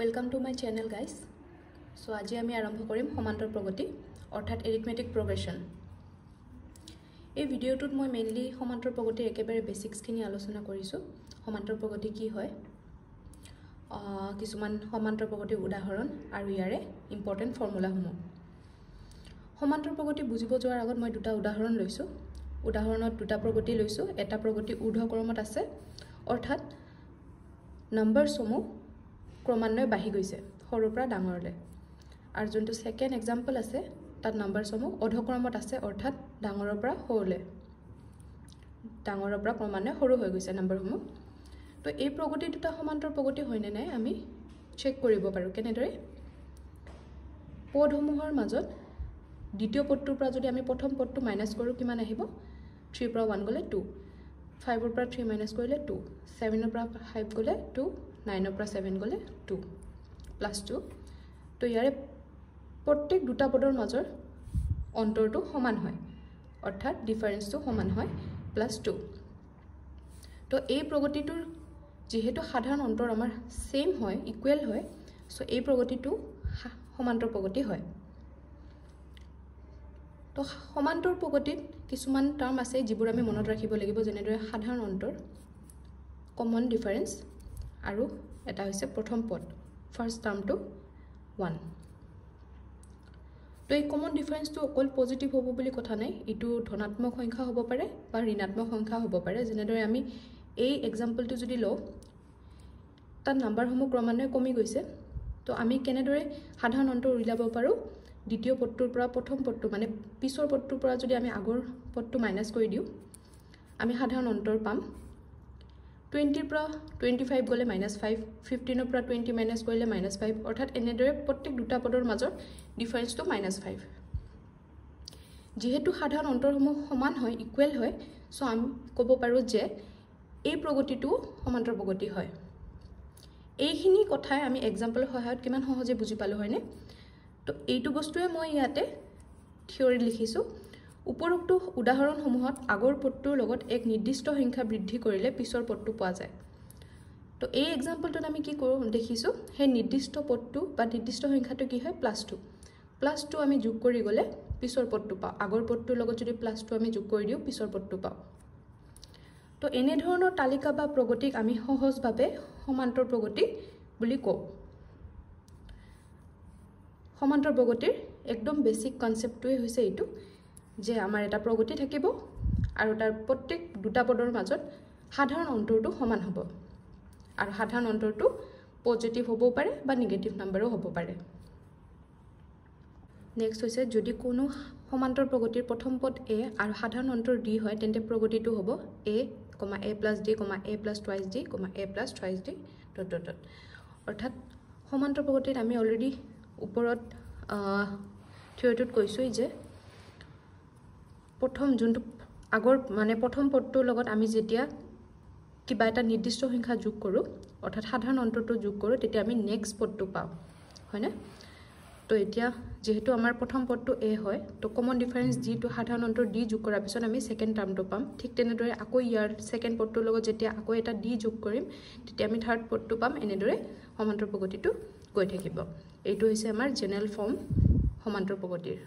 welcome to my channel guys চ' আজি আমি আৰম্ভ কৰিম সমান্তৰ প্ৰগতি অৰ্থাৎ এৰিথমেটিক প্ৰগ্ৰেশ্যন এই ভিডিঅ'টোত মই মেইনলি সমান্তৰ প্ৰগতিৰ একেবাৰে বেচিক্সখিনি আলোচনা কৰিছোঁ সমান্তৰ প্ৰগতি কি হয় কিছুমান সমান্তৰ প্ৰগতিৰ উদাহৰণ আৰু ইয়াৰে ইম্পৰ্টেণ্ট ফৰ্মুলাসমূহ সমান্তৰ প্ৰগতি বুজিব যোৱাৰ আগত মই দুটা উদাহৰণ লৈছোঁ উদাহৰণত দুটা প্ৰগতি লৈছোঁ এটা প্ৰগতি ঊৰ্ধক্ৰমত আছে অৰ্থাৎ নম্বৰ চমু ক্ৰমান্বয়ে বাঢ়ি গৈছে সৰুৰ পৰা ডাঙৰলৈ আৰু যোনটো ছেকেণ্ড এক্সাম্পল আছে তাত নাম্বাৰছসমূহ অধক্ৰমত আছে অৰ্থাৎ ডাঙৰৰ পৰা সৰুলৈ ডাঙৰৰ পৰা ক্ৰমান্বয়ে সৰু হৈ গৈছে নাম্বাৰসমূহ তো এই প্ৰগতি দুটা সমান্তৰ প্ৰগতি হয়নে নাই আমি চেক কৰিব পাৰোঁ কেনেদৰে পদসমূহৰ মাজত দ্বিতীয় পদটোৰ পৰা যদি আমি প্ৰথম পদটো মাইনাছ কৰোঁ কিমান আহিব থ্ৰীৰ পৰা ওৱান গ'লে টু ফাইভৰ পৰা থ্ৰী মাইনাছ কৰিলে টু ছেভেনৰ পৰা ফাইভ গ'লে টু নাইনৰ পৰা ছেভেন গ'লে টু প্লাছ টু তো ইয়াৰে প্ৰত্যেক দুটা পদৰ মাজৰ অন্তৰটো সমান হয় অৰ্থাৎ ডিফাৰেঞ্চটো সমান হয় প্লাছ টু তো এই প্ৰগতিটোৰ যিহেতু সাধাৰণ অন্তৰ আমাৰ ছেম হয় ইকুৱেল হয় চ' এই প্ৰগতিটো সমান্তৰ প্ৰগতি হয় তো সমান্তৰ প্ৰগতিত কিছুমান টাৰ্ম আছে যিবোৰ আমি মনত ৰাখিব লাগিব যেনেদৰে সাধাৰণ অন্তৰ কমন ডিফাৰেঞ্চ আৰু এটা হৈছে প্ৰথম পদ ফাৰ্ষ্ট টাৰ্মটো ওৱান তো এই কমন ডিফাৰেঞ্চটো অকল পজিটিভ হ'ব বুলি কথা নাই এইটো ধনাত্মক সংখ্যা হ'ব পাৰে বা ঋণাত্মক সংখ্যা হ'ব পাৰে যেনেদৰে আমি এই এক্সাম্পলটো যদি লওঁ তাত নাম্বাৰসমূহ ক্ৰমান্বয়ে কমি গৈছে তো আমি কেনেদৰে সাধাৰণ অন্তৰ উলিয়াব পাৰোঁ দ্বিতীয় পদটোৰ পৰা প্ৰথম পদটো মানে পিছৰ পদটোৰ পৰা যদি আমি আগৰ পদটো মাইনাছ কৰি দিওঁ আমি সাধাৰণ অন্তৰ পাম টুৱেণ্টিৰ পৰা টুৱেণ্টি ফাইভ গ'লে মাইনাছ ফাইভ ফিফটিনৰ পৰা টুৱেণ্টি মাইনাছ কৰিলে মাইনাছ ফাইভ অৰ্থাৎ এনেদৰে প্ৰত্যেক দুটা পদৰ মাজৰ ডিফাৰেঞ্চটো মাইনাছ ফাইভ যিহেতু সাধাৰণ অন্তৰসমূহ সমান হয় ইকুৱেল হয় চ' আমি ক'ব পাৰোঁ যে এই প্ৰগতিটো সমান্তৰ প্ৰগতি হয় এইখিনি কথাই আমি এক্সাম্পলৰ সহায়ত কিমান সহজে বুজি পালোঁ হয়নে তো এইটো বস্তুৱে মই ইয়াতে থিয়ৰি লিখিছোঁ উপৰোক্ত উদাহৰণসমূহত আগৰ পদটোৰ লগত এক নিৰ্দিষ্ট সংখ্যা বৃদ্ধি কৰিলে পিছৰ পদটো পোৱা যায় তো এই এক্সাম্পলটোত আমি কি কৰোঁ দেখিছোঁ সেই নিৰ্দিষ্ট পদটো বা নিৰ্দিষ্ট সংখ্যাটো কি হয় প্লাছ টু প্লাছ টু আমি যোগ কৰি গলে পিছৰ পদটো পাওঁ আগৰ পদটোৰ লগত যদি প্লাছ টু আমি যোগ কৰি দিওঁ পিছৰ পদটো পাওঁ তো এনেধৰণৰ তালিকা বা প্ৰগতিক আমি সহজভাৱে সমান্তৰ প্ৰগতি বুলি কওঁ সমান্তৰ প্ৰগতিৰ একদম বেছিক কনসেপ্টটাই হৈছে এইটো যে আমাৰ এটা প্ৰগতি থাকিব আৰু তাৰ প্ৰত্যেক দুটা পদৰ মাজত সাধাৰণ অন্তৰটো সমান হ'ব আৰু সাধাৰণ অন্তৰটো পজিটিভ হ'বও পাৰে বা নিগেটিভ নাম্বাৰো হ'ব পাৰে নেক্সট হৈছে যদি কোনো সমান্তৰ প্ৰগতিৰ প্ৰথম পদ এ আৰু সাধাৰণ অন্তৰ ডি হয় তেন্তে প্ৰগতিটো হ'ব A comma A plus D comma A plus twice D comma A plus twice D dot dot dot অৰ্থাৎ সমান্তৰ প্ৰগতিত আমি অলৰেডি ওপৰত থিয়ৰিটোত কৈছোঁৱেই যে প্ৰথম যোনটো আগৰ মানে প্ৰথম পদটোৰ লগত আমি যেতিয়া কিবা এটা নিৰ্দিষ্ট সংখ্যা যোগ কৰোঁ অৰ্থাৎ সাধাৰণ অন্তৰটো যোগ কৰোঁ তেতিয়া আমি নেক্সট পদটো পাওঁ হয়নে তো এতিয়া যিহেতু আমাৰ প্ৰথম পদটো এ হয় তো কমন ডিফাৰেঞ্চ যিটো সাধাৰণ অন্তৰ ডি যোগ কৰাৰ পিছত আমি ছেকেণ্ড টাৰ্মটো পাম ঠিক তেনেদৰে আকৌ ইয়াৰ ছেকেণ্ড পদটোৰ লগত যেতিয়া আকৌ এটা ডি যোগ কৰিম তেতিয়া আমি থাৰ্ড পদটো পাম এনেদৰে সমান্তৰ প্ৰগতিটো গৈ থাকিব এইটো হৈছে আমাৰ জেনেৰেল ফৰ্ম সমান্তৰ প্ৰগতিৰ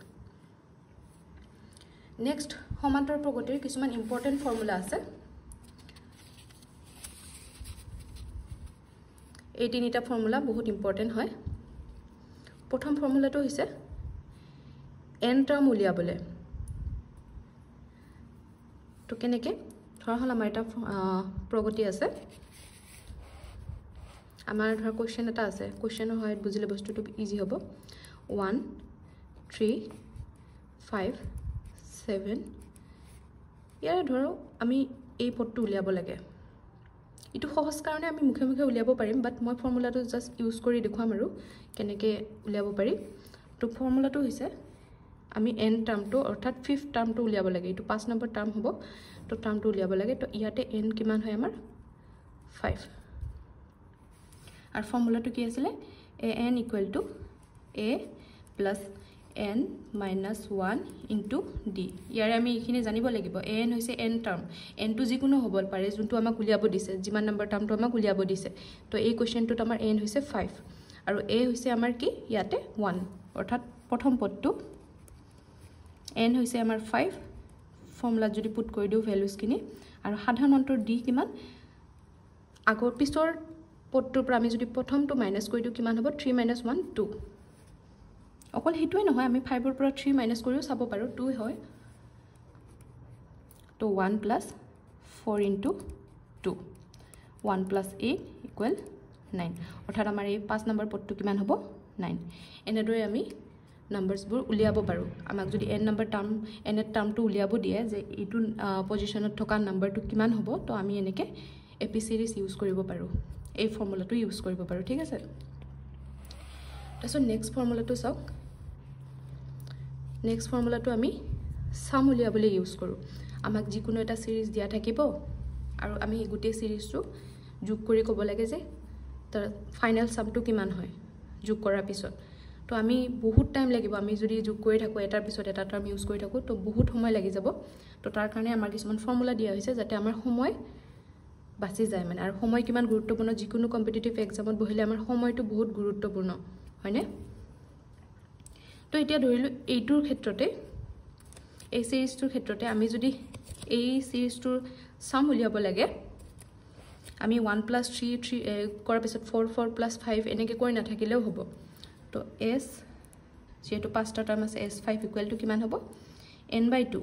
নেক্সট সমান্তৰ প্ৰগতিৰ কিছুমান ইম্পৰ্টেণ্ট ফৰ্মুলা আছে এই তিনিটা ফৰ্মুলা বহুত ইম্পৰ্টেণ্ট হয় প্ৰথম ফৰ্মুলাটো হৈছে এন টাৰ্ম উলিয়াবলৈ তো কেনেকৈ ধৰা হ'ল আমাৰ এটা প্ৰগতি আছে আমাৰ ধৰা কুৱেশ্যন এটা আছে কুৱেশ্যনৰ সহায়ত বুজিলে বস্তুটো ইজি হ'ব ওৱান থ্ৰী ফাইভ ছেভেন ইয়াৰে ধৰক আমি এই পদটো উলিয়াব লাগে এইটো সহজ কাৰণে আমি মুখে মুখে উলিয়াব পাৰিম বাট মই ফৰ্মুলাটো জাষ্ট ইউজ কৰি দেখুৱাম আৰু কেনেকৈ উলিয়াব পাৰি তো ফৰ্মুলাটো হৈছে আমি এন টাৰ্মটো অৰ্থাৎ ফিফ্থ টাৰ্মটো উলিয়াব লাগে এইটো পাঁচ নম্বৰ টাৰ্ম হ'ব তো টাৰ্মটো উলিয়াব লাগে তো ইয়াতে এন কিমান হয় আমাৰ ফাইভ আৰু ফৰ্মুলাটো কি আছিলে A N equal to A plus N minus one into D ইয়াৰে আমি এইখিনি জানিব লাগিব এ এন হৈছে এন টাৰ্ম এনটো যিকোনো হ'ব পাৰে যোনটো আমাক উলিয়াব দিছে যিমান নম্বৰ টাৰ্মটো আমাক উলিয়াব দিছে তো এই কুৱেশ্যনটোত আমাৰ এন হৈছে ফাইভ আৰু এ হৈছে আমাৰ কি ইয়াতে ওৱান অৰ্থাৎ প্ৰথম পদটো এন হৈছে আমাৰ ফাইভ ফৰ্মুলাত যদি পুট কৰি দিওঁ ভেলুজখিনি আৰু সাধাৰণ অন্তৰ ডি কিমান আগৰ পিছৰ পদটোৰ পৰা আমি যদি প্ৰথমটো মাইনাছ কৰি দিওঁ কিমান হ'ব থ্ৰী মাইনাছ ওৱান টু অকল সেইটোৱে নহয় আমি ফাইভৰ পৰা থ্ৰী মাইনাছ কৰিও চাব পাৰোঁ টু হয় তো one plus four into two one plus eight equal nine অৰ্থাৎ আমাৰ এই পাঁচ নম্বৰ পদটো কিমান হ'ব নাইন এনেদৰে আমি নাম্বাৰ্ছবোৰ উলিয়াব পাৰোঁ আমাক যদি N number term N A টাৰ্মটো উলিয়াব দিয়ে যে এইটো পজিশ্যনত থকা নাম্বাৰটো কিমান হ'ব তো আমি এনেকৈ এ পি চিৰিজ ইউজ কৰিব পাৰোঁ এই ফৰ্মুলাটো ইউজ কৰিব পাৰোঁ ঠিক আছে তাৰপিছত নেক্সট ফৰ্মুলাটো চাওক নেক্সট ফৰ্মুলাটো আমি চাম উলিয়াবলৈ ইউজ কৰোঁ আমাক যিকোনো এটা ছিৰিজ দিয়া থাকিব আৰু আমি সেই গোটেই ছিৰিজটো যোগ কৰি ক'ব লাগে যে তাৰ ফাইনেল চামটো কিমান হয় যোগ কৰাৰ পিছত তো আমি বহুত টাইম লাগিব আমি যদি যোগ কৰি থাকোঁ এটাৰ পিছত এটা টাৰ্ম ইউজ কৰি থাকোঁ তো বহুত সময় লাগি যাব তো তাৰ কাৰণে আমাৰ কিছুমান ফৰ্মুলা দিয়া হৈছে যাতে আমাৰ সময় বাচি যায় মানে আৰু সময় কিমান গুৰুত্বপূৰ্ণ যিকোনো কম্পিটিটিভ এক্সামত বহিলে আমাৰ সময়টো বহুত গুৰুত্বপূৰ্ণ হয়নে তো এতিয়া ধৰিলোঁ এইটোৰ ক্ষেত্ৰতে এই ছিৰিজটোৰ ক্ষেত্ৰতে আমি যদি এই ছিৰিজটোৰ চাম উলিয়াব লাগে আমি ওৱান প্লাছ থ্ৰী থ্ৰী কৰাৰ পিছত ফ'ৰ ফ'ৰ প্লাছ ফাইভ এনেকৈ কৰি নাথাকিলেও হ'ব তো এছ যিহেতু পাঁচটা টাৰ্ম আছে এছ ফাইভ ইকুৱেলটো কিমান হ'ব এন বাই টু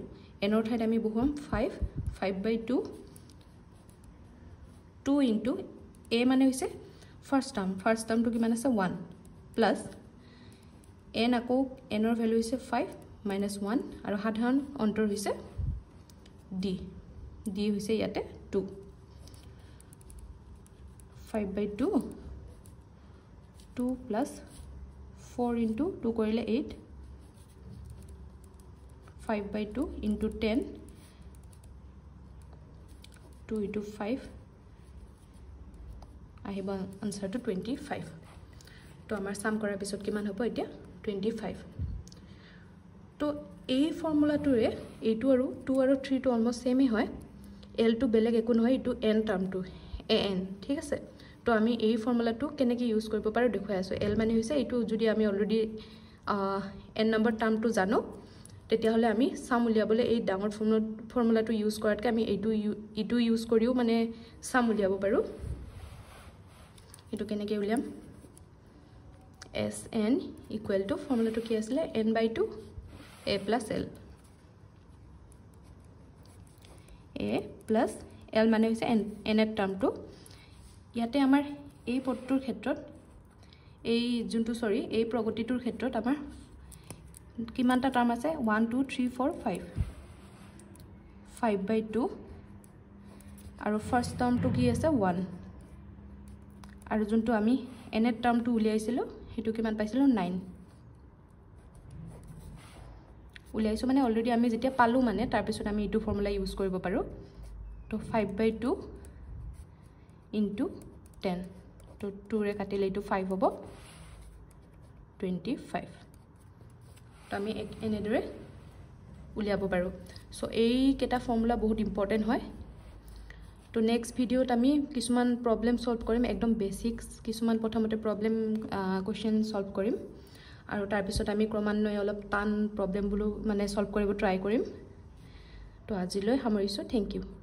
এনৰ ঠাইত আমি বহুম five five by two two into A মানে হৈছে ফাৰ্ষ্ট টাৰ্ম ফাৰ্ষ্ট টাৰ্মটো কিমান আছে ওৱান প্লাছ এন আকৌ এনৰ ভেলু হৈছে ফাইভ মাইনাছ ওৱান আৰু সাধাৰণ অন্তৰ হৈছে ডি ডি হৈছে ইয়াতে two five by two two plus four into two কৰিলে eight five by two into ten two into five আহিব আনচাৰটো টুৱেণ্টি ফাইভ তো আমাৰ চাম কৰাৰ পিছত কিমান হ'ব এতিয়া টুৱেণ্টি ফাইভ তো এই ফৰ্মুলাটোৰে এইটো আৰু টু আৰু থ্ৰীটো অলমষ্ট চেমেই হয় এলটো বেলেগ একো নহয় এইটো এন টাৰ্মটো এ এন ঠিক আছে তো আমি এই ফৰ্মুলাটো কেনেকৈ ইউজ কৰিব পাৰোঁ দেখুৱাই আছোঁ এল মানে হৈছে এইটো যদি আমি অলৰেডি এন নম্বৰ টাৰ্মটো জানো তেতিয়াহ'লে আমি চাম উলিয়াবলৈ এই ডাঙৰ ফৰ্মুল ফৰ্মুলাটো ইউজ কৰাতকৈ আমি এইটো ইটো ইউজ কৰিও মানে চাম উলিয়াব পাৰোঁ এইটো কেনেকৈ উলিয়াম এছ এন ইকুৱেল টু ফৰ্মুলাটো কি আছিলে N by two A plus L A plus L মানে হৈছে এন এন এফ টাৰ্মটো ইয়াতে আমাৰ এই পদটোৰ ক্ষেত্ৰত এই যোনটো চৰি এই প্ৰগতিটোৰ ক্ষেত্ৰত আমাৰ কিমানটা টাৰ্ম আছে one two three four five five by two আৰু ফাৰ্ষ্ট টাৰ্মটো কি আছে ওৱান আৰু যোনটো আমি এনে টাৰ্মটো উলিয়াইছিলোঁ সেইটো কিমান পাইছিলোঁ নাইন উলিয়াইছোঁ মানে অলৰেডি আমি যেতিয়া পালোঁ মানে তাৰপিছত আমি এইটো ফৰ্মুলা ইউজ কৰিব পাৰোঁ তো five by two into ten তো টুৰে কাটিলে এইটো ফাইভ হ'ব টুৱেণ্টি ফাইভ তো আমি এনেদৰে উলিয়াব পাৰোঁ চ' এইকেইটা ফৰ্মুলা বহুত ইম্পৰ্টেণ্ট হয় তো নেক্সট ভিডিঅ'ত আমি কিছুমান প্ৰব্লেম চল্ভ কৰিম একদম বেচিক্স কিছুমান প্ৰথমতে প্ৰব্লেম কুৱেশ্যন চল্ভ কৰিম আৰু তাৰপিছত আমি ক্ৰমান্বয়ে অলপ টান প্ৰব্লেমবোৰো মানে চ'লভ কৰিব ট্ৰাই কৰিম তো আজিলৈ সামৰিছোঁ থেংক ইউ